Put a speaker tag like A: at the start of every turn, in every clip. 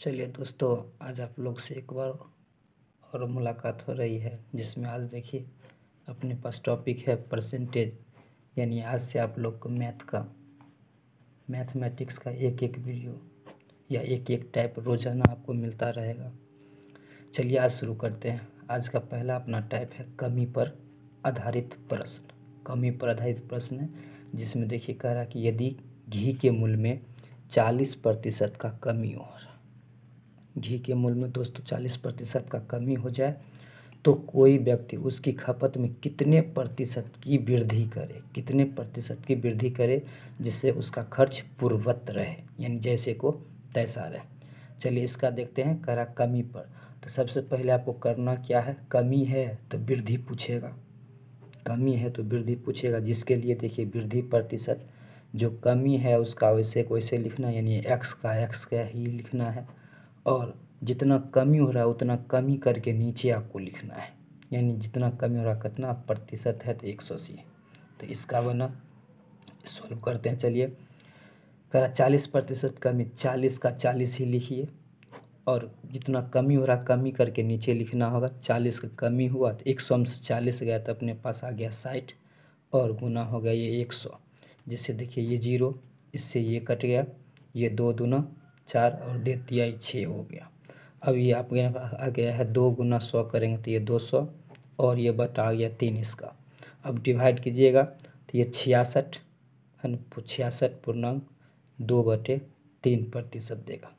A: चलिए दोस्तों आज आप लोग से एक बार और मुलाकात हो रही है जिसमें आज देखिए अपने पास टॉपिक है परसेंटेज यानी आज से आप लोग को मैथ का मैथमेटिक्स का एक एक वीडियो या एक एक टाइप रोज़ाना आपको मिलता रहेगा चलिए आज शुरू करते हैं आज का पहला अपना टाइप है कमी पर आधारित प्रश्न कमी पर आधारित प्रश्न है जिसमें देखिए कह रहा कि यदि घी के मूल्य में चालीस प्रतिशत का कमी हो रहा घी के मूल में दोस्तों चालीस प्रतिशत का कमी हो जाए तो कोई व्यक्ति उसकी खपत में कितने प्रतिशत की वृद्धि करे कितने प्रतिशत की वृद्धि करे जिससे उसका खर्च पूर्वत रहे यानी जैसे को तैसा रहे चलिए इसका देखते हैं करा कमी पर तो सबसे पहले आपको करना क्या है कमी है तो वृद्धि पूछेगा कमी है तो वृद्धि पूछेगा जिसके लिए देखिए वृद्धि प्रतिशत जो कमी है उसका वैसे को वैसे लिखना यानी एक्स का एक्स का ही लिखना है और जितना कमी हो रहा है उतना कमी करके नीचे आपको लिखना है यानी जितना कमी हो रहा है कितना प्रतिशत है तो एक सौ अस्सी तो इसका बना सॉल्व करते हैं चलिए कह रहा चालीस प्रतिशत कमी चालीस का चालीस ही लिखिए और जितना कमी हो रहा कमी करके नीचे लिखना होगा चालीस का कमी हुआ तो एक सौ में से चालीस गया तो अपने पास आ गया साठ और गुना हो गया ये एक सौ जिससे देखिए ये जीरो इससे ये कट गया ये दो दुना चार और दे तिहाई छः हो गया अब ये आपके पास आ गया है दो गुना सौ करेंगे तो ये दो सौ और ये बटा आ गया तीन इसका अब डिवाइड कीजिएगा तो ये छियासठ है ना छियासठ पूर्णांक दो बटे तीन प्रतिशत देगा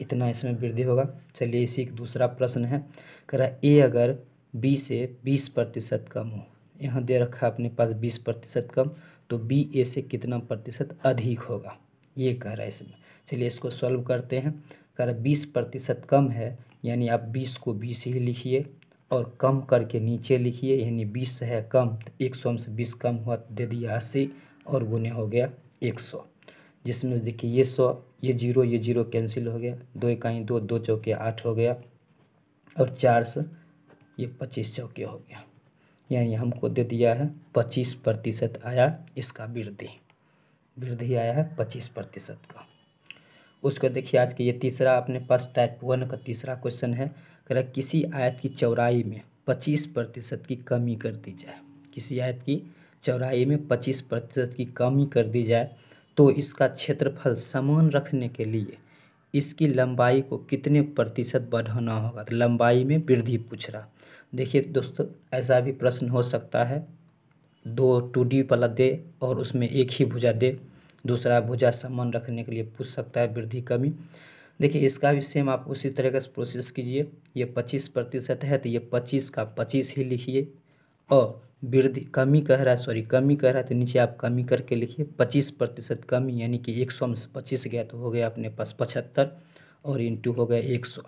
A: इतना इसमें वृद्धि होगा चलिए इसी एक दूसरा प्रश्न है करा ए अगर बी से बीस प्रतिशत कम हो यहाँ दे रखा है अपने पास बीस प्रतिशत कम तो बी ए से कितना प्रतिशत अधिक होगा ये कह रहा है इसमें चलिए इसको सॉल्व करते हैं अगर बीस प्रतिशत कम है यानी आप बीस को बीस ही लिखिए और कम करके नीचे लिखिए यानी बीस है कम तो एक सौ में से बीस कम हुआ तो दे दिया अस्सी और गुने हो गया एक सौ जिसमें से देखिए ये सौ ये जीरो ये जीरो कैंसिल हो गया दो इकाई दो दो चौके आठ हो गया और चार से ये पच्चीस चौके हो गया यानी हमको दे दिया है पच्चीस प्रतिशत आया इसका वृद्धि वृद्धि आया है पच्चीस प्रतिशत का उसको देखिए आज के ये तीसरा अपने पास टाइप वन का तीसरा क्वेश्चन है कह किसी आयत की चौराई में पच्चीस प्रतिशत की कमी कर दी जाए किसी आयत की चौड़ाई में पच्चीस प्रतिशत की कमी कर दी जाए तो इसका क्षेत्रफल समान रखने के लिए इसकी लंबाई को कितने प्रतिशत बढ़ाना होगा तो लंबाई में वृद्धि पूछ रहा देखिए दोस्तों ऐसा भी प्रश्न हो सकता है दो टू डी वाला दे और उसमें एक ही भुजा दे दूसरा भुजा सम्मान रखने के लिए पूछ सकता है वृद्धि कमी देखिए इसका भी सेम आप उसी तरह का प्रोसेस कीजिए ये पच्चीस प्रतिशत है तो ये पच्चीस का पच्चीस ही लिखिए और वृद्धि कमी कह रहा है सॉरी कमी कह रहा है तो नीचे आप कमी करके लिखिए पच्चीस प्रतिशत कमी यानी कि एक सौ में से पच्चीस गया तो हो गया अपने पास पचहत्तर और इंटू हो गया एक सौ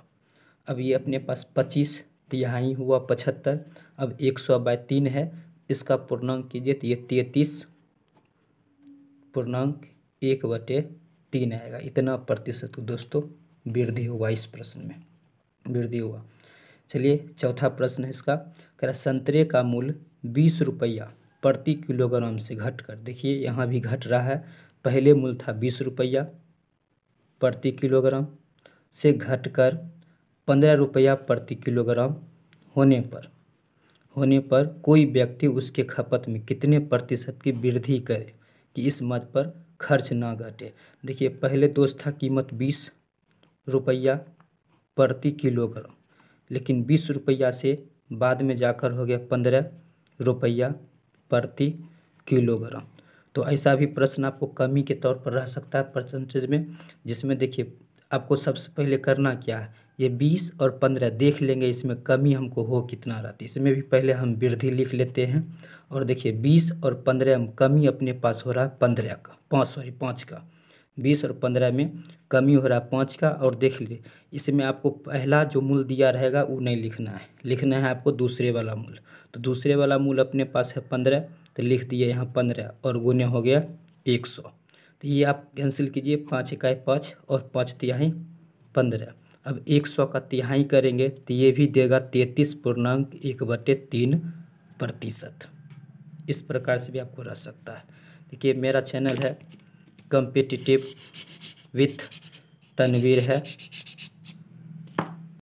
A: अब ये अपने पास पच्चीस तो यहाँ ही हुआ पचहत्तर अब एक सौ बाय तीन है इसका पूर्णांक कीजिए तो ये तैतीस पूर्णांक एक बटे तीन आएगा इतना प्रतिशत दोस्तों वृद्धि हुआ इस प्रश्न में वृद्धि हुआ चलिए चौथा प्रश्न है इसका कह संतरे का मूल्य बीस रुपया प्रति किलोग्राम से घट कर देखिए यहाँ भी घट रहा है पहले मूल्य था बीस रुपया प्रति किलोग्राम से घटकर पंद्रह रुपया प्रति किलोग्राम होने पर होने पर कोई व्यक्ति उसके खपत में कितने प्रतिशत की वृद्धि करे कि इस मद पर खर्च ना घटे देखिए पहले दोस्त तो था कीमत बीस रुपया प्रति किलोग्राम लेकिन बीस रुपया से बाद में जाकर हो गया पंद्रह रुपया प्रति किलोग्राम तो ऐसा भी प्रश्न आपको कमी के तौर पर रह सकता है परसेंटेज में जिसमें देखिए आपको सबसे पहले करना क्या है ये बीस और पंद्रह देख लेंगे इसमें कमी हमको हो कितना रहती है इसमें भी पहले हम वृद्धि लिख लेते हैं और देखिए बीस और पंद्रह में कमी अपने पास हो रहा है पंद्रह का पाँच सॉरी पाँच का बीस और पंद्रह में कमी हो रहा है पाँच का और देख लीजिए इसमें आपको पहला जो मूल दिया रहेगा वो नहीं लिखना है लिखना है आपको दूसरे वाला मूल तो दूसरे वाला मूल अपने पास है पंद्रह तो लिख दिए यहाँ पंद्रह और गुने हो गया एक सौ तो ये आप कैंसिल कीजिए पाँच इकाई पाँच और पाँच तिहाई पंद्रह अब एक सौ का तिहाई करेंगे तो ये भी देगा तैंतीस पूर्णांक एक बटे तीन प्रतिशत इस प्रकार से भी आपको रह सकता है देखिए मेरा चैनल है कम्पिटिटिव विथ तनवीर है